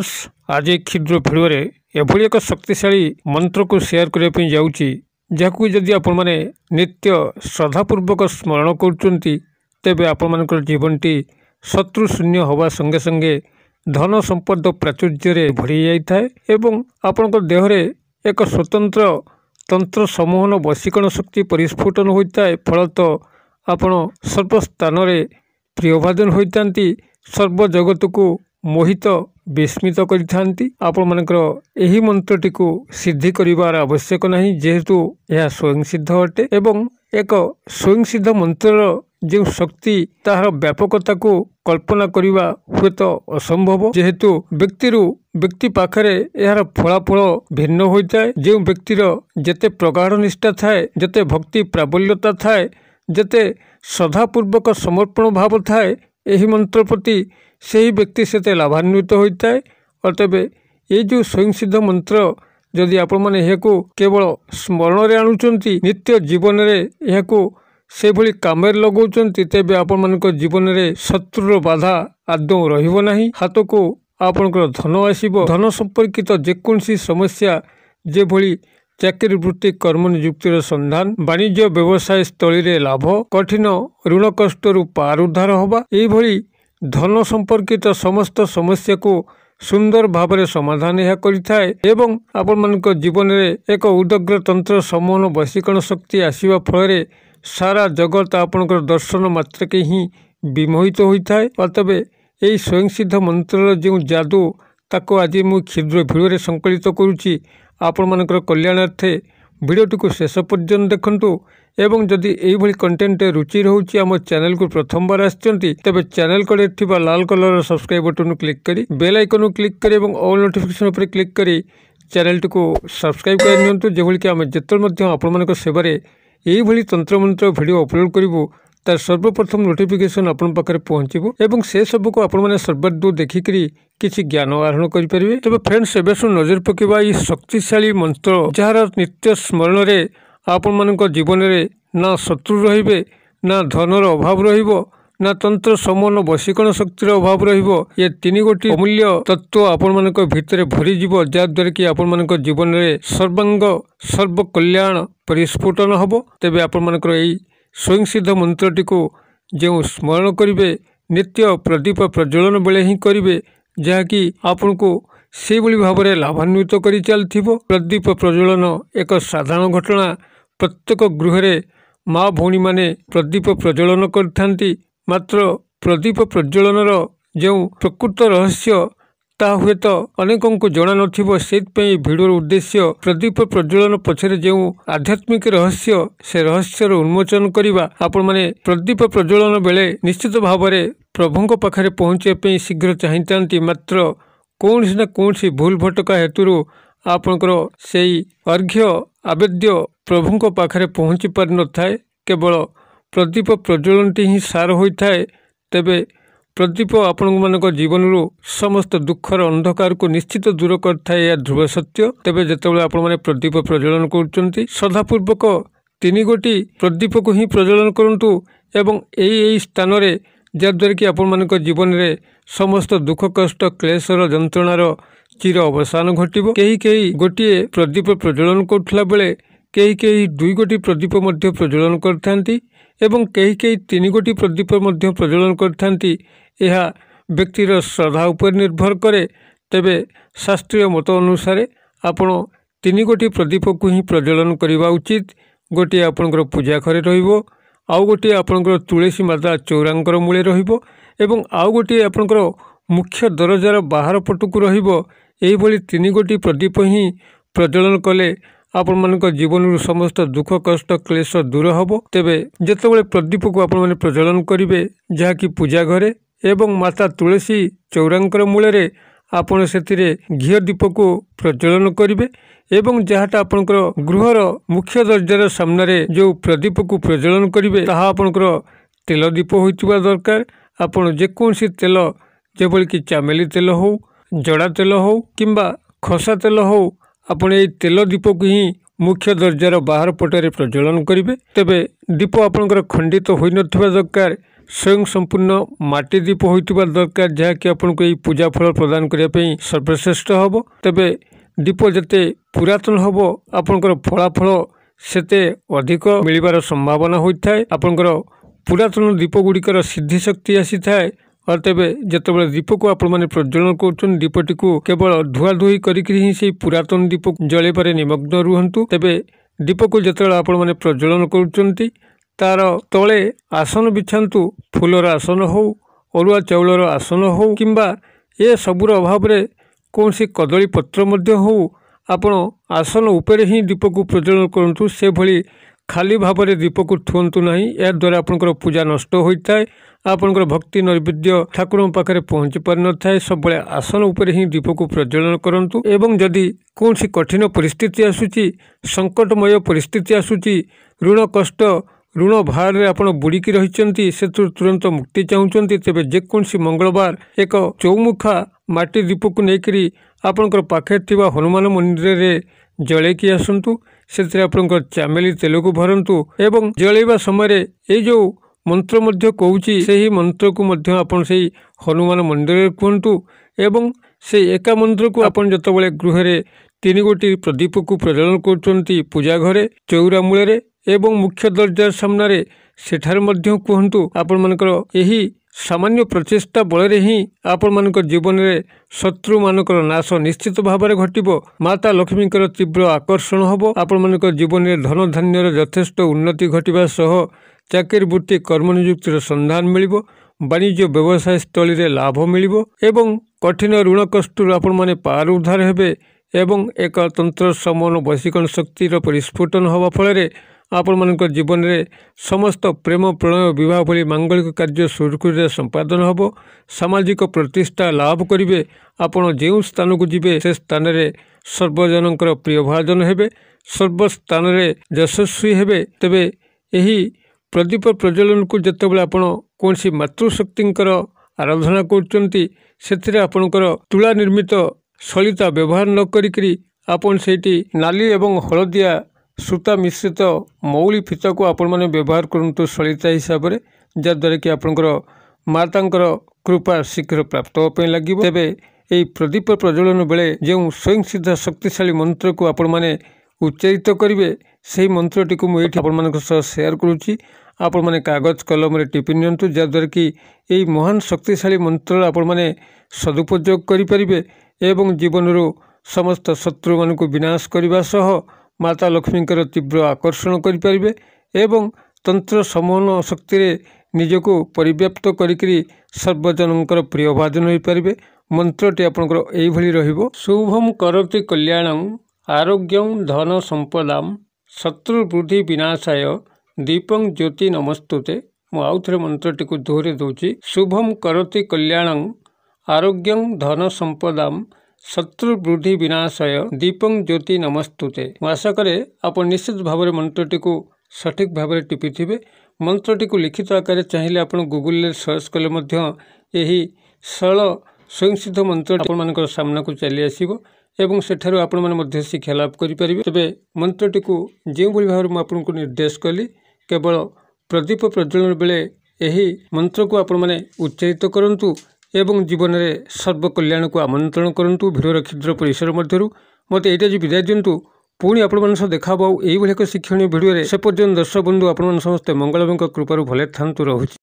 friends ଆଜି କ୍ଷୁଦ୍ର ଭିଡ଼ିଓରେ ଏଭଳି ଏକ ଶକ୍ତିଶାଳୀ ମନ୍ତ୍ରକୁ ସେୟାର କରିବା ପାଇଁ ଯାଉଛି ଯାହାକୁ ଯଦି ଆପଣମାନେ ନିତ୍ୟ ଶ୍ରଦ୍ଧାପୂର୍ବକ ସ୍ମରଣ କରୁଛନ୍ତି ତେବେ ଆପଣମାନଙ୍କର ଜୀବନଟି ଶତ୍ରୁ ଶୂନ୍ୟ ହେବା ସଙ୍ଗେ ସଙ୍ଗେ ଧନ ସମ୍ପଦ ପ୍ରାଚୁର୍ଯ୍ୟରେ ଭରି ଯାଇଥାଏ ଏବଂ ଆପଣଙ୍କ ଦେହରେ ଏକ ସ୍ୱତନ୍ତ୍ର ତନ୍ତ୍ର ସମୂହନ ବଶୀକରଣ ଶକ୍ତି ପରିସ୍ଫୁଟନ ହୋଇଥାଏ ଫଳତଃ ଆପଣ ସର୍ବସ୍ଥାନରେ ପ୍ରିୟଭାଜନ ହୋଇଥାନ୍ତି ସର୍ବଜଗତକୁ ମୋହିତ ବିସ୍ମିତ କରିଥାନ୍ତି ଆପଣମାନଙ୍କର ଏହି ମନ୍ତ୍ରଟିକୁ ସିଦ୍ଧି କରିବାର ଆବଶ୍ୟକ ନାହିଁ ଯେହେତୁ ଏହା ସ୍ୱୟଂସିଦ୍ଧ ଅଟେ ଏବଂ ଏକ ସ୍ୱୟଂସିଦ୍ଧ ମନ୍ତ୍ରର ଯେଉଁ ଶକ୍ତି ତାହାର ବ୍ୟାପକତାକୁ କଳ୍ପନା କରିବା ହୁଏତ ଅସମ୍ଭବ ଯେହେତୁ ବ୍ୟକ୍ତିରୁ ବ୍ୟକ୍ତି ପାଖରେ ଏହାର ଫଳାଫଳ ଭିନ୍ନ ହୋଇଥାଏ ଯେଉଁ ବ୍ୟକ୍ତିର ଯେତେ ପ୍ରଗାଢ଼ ନିଷ୍ଠା ଥାଏ ଯେତେ ଭକ୍ତି ପ୍ରାବଲ୍ୟତା ଥାଏ ଯେତେ ଶ୍ରଦ୍ଧାପୂର୍ବକ ସମର୍ପଣ ଭାବ ଥାଏ ଏହି ମନ୍ତ୍ର ପ୍ରତି ସେହି ବ୍ୟକ୍ତି ସେତେ ଲାଭାନ୍ୱିତ ହୋଇଥାଏ ଓ ତେବେ ଏ ଯେଉଁ ସ୍ୱୟଂସିଦ୍ଧ ମନ୍ତ୍ର ଯଦି ଆପଣମାନେ ଏହାକୁ କେବଳ ସ୍ମରଣରେ ଆଣୁଛନ୍ତି ନିତ୍ୟ ଜୀବନରେ ଏହାକୁ ସେଭଳି କାମରେ ଲଗାଉଛନ୍ତି ତେବେ ଆପଣମାନଙ୍କ ଜୀବନରେ ଶତ୍ରୁର ବାଧା ଆଦୌ ରହିବ ନାହିଁ ହାତକୁ ଆପଣଙ୍କର ଧନ ଆସିବ ଧନ ସମ୍ପର୍କିତ ଯେକୌଣସି ସମସ୍ୟା ଯେଭଳି ଚାକିରି ବୃତ୍ତି କର୍ମନିଯୁକ୍ତିର ସନ୍ଧାନ ବାଣିଜ୍ୟ ବ୍ୟବସାୟ ସ୍ଥଳୀରେ ଲାଭ କଠିନ ଋଣ କଷ୍ଟରୁ ପାରୁଦ୍ଧାର ହେବା ଏହିଭଳି ଧନ ସମ୍ପର୍କିତ ସମସ୍ତ ସମସ୍ୟାକୁ ସୁନ୍ଦର ଭାବରେ ସମାଧାନ ଏହା କରିଥାଏ ଏବଂ ଆପଣମାନଙ୍କ ଜୀବନରେ ଏକ ଉଦଗ୍ର ତନ୍ତ୍ର ସମନ ବୈଶୀକରଣ ଶକ୍ତି ଆସିବା ଫଳରେ ସାରା ଜଗତ ଆପଣଙ୍କର ଦର୍ଶନ ମାତ୍ରକେ ହିଁ ବିମୋହିତ ହୋଇଥାଏ ତେବେ ଏହି ସ୍ୱୟଂସିଦ୍ଧ ମନ୍ତ୍ରର ଯେଉଁ ଯାଦୁ ତାକୁ ଆଜି ମୁଁ କ୍ଷୁଦ୍ର ଭିଡ଼ିଓରେ ସଂକଳିତ କରୁଛି ଆପଣମାନଙ୍କର କଲ୍ୟାଣାର୍ଥେ ଭିଡ଼ିଓଟିକୁ ଶେଷ ପର୍ଯ୍ୟନ୍ତ ଦେଖନ୍ତୁ এবং যদি এইভাবে কন্টেন্টে রুচি রয়েছে আমার চ্যানেলকে প্রথমবার আসছেন তবে চ্যানেল কড়ে থাকা লাল কলর সবসক্রাইব বটন ক্লিক করে বেল আইকন ক্লিক করে এবং অল নোটিফিকেসন উপরে ক্লিক করে চ্যানেলটি সবসক্রাইব করে নিয়ন্তু যেভাবে আমি যেতবে আপনার সেবার এইভাবে তন্ত্রমন্ত্র ভিডিও অপলোড করবু তার সর্বপ্রথম নোটিফিকেসন আপনার পাখে পৌঁছব এবং সে সবুক আপনার সর্বাদু দেখিকি কিছু জ্ঞান আহরণ করে তবে ফ্রেন্ডস এবে নজর পকাইবা এই শক্তিশালী মন্ত্র যার নিত্য স্মরণের ଆପଣମାନଙ୍କ ଜୀବନରେ ନା ଶତ୍ରୁ ରହିବେ ନା ଧନର ଅଭାବ ରହିବ ନା ତନ୍ତ୍ର ସମନ ବୈଶିକଣ ଶକ୍ତିର ଅଭାବ ରହିବ ଏ ତିନି ଗୋଟି ଅମୂଲ୍ୟ ତତ୍ତ୍ୱ ଆପଣମାନଙ୍କ ଭିତରେ ଭରିଯିବ ଯାହାଦ୍ୱାରା କି ଆପଣମାନଙ୍କ ଜୀବନରେ ସର୍ବାଙ୍ଗ ସର୍ବକଲ୍ୟାଣ ପରିସ୍ଫୁଟନ ହେବ ତେବେ ଆପଣମାନଙ୍କର ଏହି ସ୍ୱୟଂସିଦ୍ଧ ମନ୍ତ୍ରଟିକୁ ଯେଉଁ ସ୍ମରଣ କରିବେ ନିତ୍ୟ ପ୍ରଦୀପ ପ୍ରଜ୍ୱଳନ ବେଳେ ହିଁ କରିବେ ଯାହାକି ଆପଣଙ୍କୁ ସେଇଭଳି ଭାବରେ ଲାଭାନ୍ୱିତ କରି ଚାଲିଥିବ ପ୍ରଦୀପ ପ୍ରଜ୍ୱଳନ ଏକ ସାଧାରଣ ଘଟଣା ପ୍ରତ୍ୟେକ ଗୃହରେ ମା' ଭଉଣୀମାନେ ପ୍ରଦୀପ ପ୍ରଜ୍ୱଳନ କରିଥାନ୍ତି ମାତ୍ର ପ୍ରଦୀପ ପ୍ରଜ୍ୱଳନର ଯେଉଁ ପ୍ରକୃତ ରହସ୍ୟ ତାହା ହୁଏତ ଅନେକଙ୍କୁ ଜଣାନଥିବ ସେଥିପାଇଁ ଭିଡ଼ିଓର ଉଦ୍ଦେଶ୍ୟ ପ୍ରଦୀପ ପ୍ରଜ୍ୱଳନ ପଛରେ ଯେଉଁ ଆଧ୍ୟାତ୍ମିକ ରହସ୍ୟ ସେ ରହସ୍ୟର ଉନ୍ମୋଚନ କରିବା ଆପଣମାନେ ପ୍ରଦୀପ ପ୍ରଜ୍ୱଳନ ବେଳେ ନିଶ୍ଚିତ ଭାବରେ ପ୍ରଭୁଙ୍କ ପାଖରେ ପହଞ୍ଚିବା ପାଇଁ ଶୀଘ୍ର ଚାହିଁଥାନ୍ତି ମାତ୍ର କୌଣସି ନା କୌଣସି ଭୁଲ ଭଟକା ହେତୁରୁ ଆପଣଙ୍କର ସେଇ ଅର୍ଘ୍ୟ ଆବେଦ୍ୟ ପ୍ରଭୁଙ୍କ ପାଖରେ ପହଞ୍ଚି ପାରିନଥାଏ କେବଳ ପ୍ରଦୀପ ପ୍ରଜ୍ୱଳନଟି ହିଁ ସାର ହୋଇଥାଏ ତେବେ ପ୍ରଦୀପ ଆପଣମାନଙ୍କ ଜୀବନରୁ ସମସ୍ତ ଦୁଃଖର ଅନ୍ଧକାରକୁ ନିଶ୍ଚିତ ଦୂର କରିଥାଏ ଏହା ଧ୍ରୁବ ସତ୍ୟ ତେବେ ଯେତେବେଳେ ଆପଣମାନେ ପ୍ରଦୀପ ପ୍ରଜ୍ୱଳନ କରୁଛନ୍ତି ଶ୍ରଦ୍ଧାପୂର୍ବକ ତିନି ଗୋଟି ପ୍ରଦୀପକୁ ହିଁ ପ୍ରଜ୍ୱଳନ କରନ୍ତୁ ଏବଂ ଏଇ ଏଇ ସ୍ଥାନରେ ଯାହାଦ୍ୱାରା କି ଆପଣମାନଙ୍କ ଜୀବନରେ ସମସ୍ତ ଦୁଃଖ କଷ୍ଟ କ୍ଲେଶର ଯନ୍ତ୍ରଣାର ଚିର ଅବସାନ ଘଟିବ କେହି କେହି ଗୋଟିଏ ପ୍ରଦୀପ ପ୍ରଜ୍ୱଳନ କରୁଥିଲା ବେଳେ କେହି କେହି ଦୁଇ ଗୋଟି ପ୍ରଦୀପ ମଧ୍ୟ ପ୍ରଜ୍ୱଳନ କରିଥାନ୍ତି ଏବଂ କେହି କେହି ତିନି ଗୋଟି ପ୍ରଦୀପ ମଧ୍ୟ ପ୍ରଜ୍ୱଳନ କରିଥାନ୍ତି ଏହା ବ୍ୟକ୍ତିର ଶ୍ରଦ୍ଧା ଉପରେ ନିର୍ଭର କରେ ତେବେ ଶାସ୍ତ୍ରୀୟ ମତ ଅନୁସାରେ ଆପଣ ତିନି ଗୋଟି ପ୍ରଦୀପକୁ ହିଁ ପ୍ରଜ୍ୱଳନ କରିବା ଉଚିତ ଗୋଟିଏ ଆପଣଙ୍କର ପୂଜା ଘରେ ରହିବ ଆଉ ଗୋଟିଏ ଆପଣଙ୍କର ତୁଳସୀ ମାତା ଚୌରାଙ୍କର ମୂଳେ ରହିବ ଏବଂ ଆଉ ଗୋଟିଏ ଆପଣଙ୍କର ମୁଖ୍ୟ ଦରଜାର ବାହାର ପଟକୁ ରହିବ ଏହିଭଳି ତିନି ଗୋଟି ପ୍ରଦୀପ ହିଁ ପ୍ରଜ୍ୱଳନ କଲେ ଆପଣମାନଙ୍କ ଜୀବନରୁ ସମସ୍ତ ଦୁଃଖ କଷ୍ଟ କ୍ଲେଶ ଦୂର ହେବ ତେବେ ଯେତେବେଳେ ପ୍ରଦୀପକୁ ଆପଣମାନେ ପ୍ରଜ୍ୱଳନ କରିବେ ଯାହାକି ପୂଜା ଘରେ ଏବଂ ମାତା ତୁଳସୀ ଚଉରାଙ୍କର ମୂଳରେ ଆପଣ ସେଥିରେ ଘିଅ ଦୀପକୁ ପ୍ରଜ୍ୱଳନ କରିବେ ଏବଂ ଯାହାଟା ଆପଣଙ୍କର ଗୃହର ମୁଖ୍ୟ ଦର୍ଜାର ସାମ୍ନାରେ ଯେଉଁ ପ୍ରଦୀପକୁ ପ୍ରଜ୍ୱଳନ କରିବେ ତାହା ଆପଣଙ୍କର ତେଲ ଦୀପ ହୋଇଥିବା ଦରକାର ଆପଣ ଯେକୌଣସି ତେଲ ଯେଭଳିକି ଚାମେଲି ତେଲ ହେଉ ଜଡ଼ା ତେଲ ହେଉ କିମ୍ବା ଖସା ତେଲ ହେଉ ଆପଣ ଏହି ତେଲ ଦୀପକୁ ହିଁ ମୁଖ୍ୟ ଦର୍ଜାର ବାହାର ପଟରେ ପ୍ରଜ୍ୱଳନ କରିବେ ତେବେ ଦୀପ ଆପଣଙ୍କର ଖଣ୍ଡିତ ହୋଇନଥିବା ଦରକାର ସ୍ୱୟଂ ସମ୍ପୂର୍ଣ୍ଣ ମାଟି ଦୀପ ହୋଇଥିବା ଦରକାର ଯାହାକି ଆପଣଙ୍କୁ ଏହି ପୂଜା ଫଳ ପ୍ରଦାନ କରିବା ପାଇଁ ସର୍ବଶ୍ରେଷ୍ଠ ହେବ ତେବେ ଦୀପ ଯେତେ ପୁରାତନ ହେବ ଆପଣଙ୍କର ଫଳାଫଳ ସେତେ ଅଧିକ ମିଳିବାର ସମ୍ଭାବନା ହୋଇଥାଏ ଆପଣଙ୍କର ପୁରାତନ ଦୀପ ଗୁଡ଼ିକର ସିଦ୍ଧିଶକ୍ତି ଆସିଥାଏ ତେବେ ଯେତେବେଳେ ଦୀପକୁ ଆପଣମାନେ ପ୍ରଜ୍ୱଳନ କରୁଛନ୍ତି ଦୀପଟିକୁ କେବଳ ଧୁଆ ଧୁଆଧୁଇ କରିକିରି ହିଁ ସେହି ପୁରାତନ ଦୀପ ଜଳେଇବାରେ ନିମଗ୍ନ ରୁହନ୍ତୁ ତେବେ ଦୀପକୁ ଯେତେବେଳେ ଆପଣମାନେ ପ୍ରଜ୍ୱଳନ କରୁଛନ୍ତି ତାର ତଳେ ଆସନ ବିଛାନ୍ତୁ ଫୁଲର ଆସନ ହେଉ ଅରୁଆ ଚାଉଳର ଆସନ ହେଉ କିମ୍ବା ଏ ସବୁର ଅଭାବରେ କୌଣସି କଦଳୀ ପତ୍ର ମଧ୍ୟ ହେଉ ଆପଣ ଆସନ ଉପରେ ହିଁ ଦୀପକୁ ପ୍ରଜ୍ୱଳନ କରନ୍ତୁ ସେଭଳି ଖାଲି ଭାବରେ ଦୀପକୁ ଥୁଅନ୍ତୁ ନାହିଁ ଏହାଦ୍ୱାରା ଆପଣଙ୍କର ପୂଜା ନଷ୍ଟ ହୋଇଥାଏ ଆପଣଙ୍କର ଭକ୍ତି ନୈବେଦ୍ୟ ଠାକୁରଙ୍କ ପାଖରେ ପହଞ୍ଚି ପାରିନଥାଏ ସବୁବେଳେ ଆସନ ଉପରେ ହିଁ ଦୀପକୁ ପ୍ରଜ୍ୱଳନ କରନ୍ତୁ ଏବଂ ଯଦି କୌଣସି କଠିନ ପରିସ୍ଥିତି ଆସୁଛି ସଙ୍କଟମୟ ପରିସ୍ଥିତି ଆସୁଛି ଋଣ କଷ୍ଟ ଋଣ ଭାରରେ ଆପଣ ବୁଡ଼ିକି ରହିଛନ୍ତି ସେଥିରୁ ତୁରନ୍ତ ମୁକ୍ତି ଚାହୁଁଛନ୍ତି ତେବେ ଯେକୌଣସି ମଙ୍ଗଳବାର ଏକ ଚୌମୁଖା ମାଟି ଦୀପକୁ ନେଇକରି ଆପଣଙ୍କର ପାଖରେ ଥିବା ହନୁମାନ ମନ୍ଦିରରେ ଜଳେଇକି ଆସନ୍ତୁ ସେଥିରେ ଆପଣଙ୍କର ଚାମେଲି ତେଲକୁ ଭରନ୍ତୁ ଏବଂ ଜଳେଇବା ସମୟରେ ଏଇ ଯେଉଁ ମନ୍ତ୍ର ମଧ୍ୟ କହୁଛି ସେହି ମନ୍ତ୍ରକୁ ମଧ୍ୟ ଆପଣ ସେହି ହନୁମାନ ମନ୍ଦିରରେ କୁହନ୍ତୁ ଏବଂ ସେ ଏକା ମନ୍ତ୍ରକୁ ଆପଣ ଯେତେବେଳେ ଗୃହରେ ତିନି ଗୋଟି ପ୍ରଦୀପକୁ ପ୍ରଜନନ କରୁଛନ୍ତି ପୂଜା ଘରେ ଚଉରା ମୂଳରେ ଏବଂ ମୁଖ୍ୟ ଦରଜାର ସାମ୍ନାରେ ସେଠାରେ ମଧ୍ୟ କୁହନ୍ତୁ ଆପଣମାନଙ୍କର ଏହି ସାମାନ୍ୟ ପ୍ରଚେଷ୍ଟା ବଳରେ ହିଁ ଆପଣମାନଙ୍କ ଜୀବନରେ ଶତ୍ରୁମାନଙ୍କର ନାଶ ନିଶ୍ଚିତ ଭାବରେ ଘଟିବ ମାତା ଲକ୍ଷ୍ମୀଙ୍କର ତୀବ୍ର ଆକର୍ଷଣ ହେବ ଆପଣମାନଙ୍କ ଜୀବନରେ ଧନଧାନ୍ୟର ଯଥେଷ୍ଟ ଉନ୍ନତି ଘଟିବା ସହ ଚାକିରି ବୃତ୍ତି କର୍ମ ନିଯୁକ୍ତିର ସନ୍ଧାନ ମିଳିବ ବାଣିଜ୍ୟ ବ୍ୟବସାୟ ସ୍ଥଳୀରେ ଲାଭ ମିଳିବ ଏବଂ କଠିନ ଋଣ କଷ୍ଟରୁ ଆପଣମାନେ ପାର ଉଦ୍ଧାର ହେବେ ଏବଂ ଏକ ତନ୍ତ୍ର ସମନ ବୈଶିକଣ ଶକ୍ତିର ପରିସ୍ଫୁଟନ ହେବା ଫଳରେ ଆପଣମାନଙ୍କ ଜୀବନରେ ସମସ୍ତ ପ୍ରେମ ପ୍ରଣୟ ବିବାହ ଭଳି ମାଙ୍ଗଳିକ କାର୍ଯ୍ୟ ସୁରୁଖୁରୁରେ ସମ୍ପାଦନ ହେବ ସାମାଜିକ ପ୍ରତିଷ୍ଠା ଲାଭ କରିବେ ଆପଣ ଯେଉଁ ସ୍ଥାନକୁ ଯିବେ ସେ ସ୍ଥାନରେ ସର୍ବଜନଙ୍କର ପ୍ରିୟ ଭାଜନ ହେବେ ସର୍ବସ୍ଥାନରେ ଯଶସ୍ୱୀ ହେବେ ତେବେ ଏହି ପ୍ରଦୀପ ପ୍ରଜ୍ୱଳନକୁ ଯେତେବେଳେ ଆପଣ କୌଣସି ମାତୃଶକ୍ତିଙ୍କର ଆରାଧନା କରୁଛନ୍ତି ସେଥିରେ ଆପଣଙ୍କର ତୁଳା ନିର୍ମିତ ସଳିତା ବ୍ୟବହାର ନ କରିକିରି ଆପଣ ସେଇଠି ନାଲି ଏବଂ ହଳଦିଆ ସୂତା ମିଶ୍ରିତ ମଉଳି ଫିତାକୁ ଆପଣମାନେ ବ୍ୟବହାର କରନ୍ତୁ ସଳିତା ହିସାବରେ ଯାହାଦ୍ୱାରା କି ଆପଣଙ୍କର ମାତାଙ୍କର କୃପା ଶୀଘ୍ର ପ୍ରାପ୍ତ ହେବା ପାଇଁ ଲାଗିବ ତେବେ ଏହି ପ୍ରଦୀପ ପ୍ରଜ୍ୱଳନ ବେଳେ ଯେଉଁ ସ୍ୱୟଂସିଦ୍ଧ ଶକ୍ତିଶାଳୀ ମନ୍ତ୍ରକୁ ଆପଣମାନେ ଉଚ୍ଚାରିତ କରିବେ ସେହି ମନ୍ତ୍ରଟିକୁ ମୁଁ ଏଇଠି ଆପଣମାନଙ୍କ ସହ ସେୟାର କରୁଛି ଆପଣମାନେ କାଗଜ କଲମରେ ଟିପି ନିଅନ୍ତୁ ଯାହାଦ୍ୱାରା କି ଏହି ମହାନ ଶକ୍ତିଶାଳୀ ମନ୍ତ୍ର ଆପଣମାନେ ସଦୁପଯୋଗ କରିପାରିବେ ଏବଂ ଜୀବନରୁ ସମସ୍ତ ଶତ୍ରୁମାନଙ୍କୁ ବିନାଶ କରିବା ସହ ମାତା ଲକ୍ଷ୍ମୀଙ୍କର ତୀବ୍ର ଆକର୍ଷଣ କରିପାରିବେ ଏବଂ ତନ୍ତ୍ର ସମୂହ ଶକ୍ତିରେ ନିଜକୁ ପରିବ୍ୟାପ୍ତ କରିକିରି ସର୍ବଜନଙ୍କର ପ୍ରିୟ ଭାଜନ ହୋଇପାରିବେ ମନ୍ତ୍ରଟି ଆପଣଙ୍କର ଏହିଭଳି ରହିବ ଶୁଭମ କରତି କଲ୍ୟାଣ ଆରୋଗ୍ୟ ଧନ ସମ୍ପଦାମ ଶତ୍ରୁ ବୃଦ୍ଧି ବିନାଶାୟ ଦୀପଂ ଜ୍ୟୋତି ନମସ୍ତୁତେ ମୁଁ ଆଉଥରେ ମନ୍ତ୍ରଟିକୁ ଦୋହରାଇ ଦେଉଛି ଶୁଭମ୍ କରତି କଲ୍ୟାଣଂ ଆରୋଗ୍ୟଂ ଧନ ସମ୍ପଦାମ୍ ବୃଦ୍ଧି ବିନାଶୟ ଦୀପଂ ଜ୍ୟୋତି ନମସ୍ତୁତେ ମୁଁ ଆଶା କରେ ଆପଣ ନିଶ୍ଚିତ ଭାବରେ ମନ୍ତ୍ରଟିକୁ ସଠିକ୍ ଭାବରେ ଟିପିଥିବେ ମନ୍ତ୍ରଟିକୁ ଲିଖିତ ଆକାରରେ ଚାହିଁଲେ ଆପଣ ଗୁଗୁଲ୍ରେ ସର୍ଚ୍ଚ କଲେ ମଧ୍ୟ ଏହି ସରଳ ସ୍ୱୟଂସିଦ୍ଧ ମନ୍ତ୍ର ଆପଣମାନଙ୍କର ସାମ୍ନାକୁ ଚାଲି ଆସିବ ଏବଂ ସେଠାରୁ ଆପଣମାନେ ମଧ୍ୟ ଶିକ୍ଷା ଲାଭ କରିପାରିବେ ତେବେ ମନ୍ତ୍ରଟିକୁ ଯେଉଁଭଳି ଭାବରେ ମୁଁ ଆପଣଙ୍କୁ ନିର୍ଦ୍ଦେଶ କଲି କେବଳ ପ୍ରଦୀପ ପ୍ରଜ୍ୱଳନ ବେଳେ ଏହି ମନ୍ତ୍ରକୁ ଆପଣମାନେ ଉଚ୍ଚାରିତ କରନ୍ତୁ ଏବଂ ଜୀବନରେ ସର୍ବକଲ୍ୟାଣକୁ ଆମନ୍ତ୍ରଣ କରନ୍ତୁ ଭିଡ଼ର କ୍ଷୁଦ୍ର ପରିସର ମଧ୍ୟରୁ ମୋତେ ଏଇଟା ଯଦି ବିଦାୟ ଦିଅନ୍ତୁ ପୁଣି ଆପଣମାନଙ୍କ ସହ ଦେଖାହେବ ଆଉ ଏଇଭଳି ଏକ ଶିକ୍ଷଣୀୟ ଭିଡ଼ିଓରେ ସେ ପର୍ଯ୍ୟନ୍ତ ଦର୍ଶକ ବନ୍ଧୁ ଆପଣମାନେ ସମସ୍ତେ ମଙ୍ଗଳବାଙ୍କ କୃପାରୁ ଭଲ ଥାନ୍ତୁ ରହୁଛି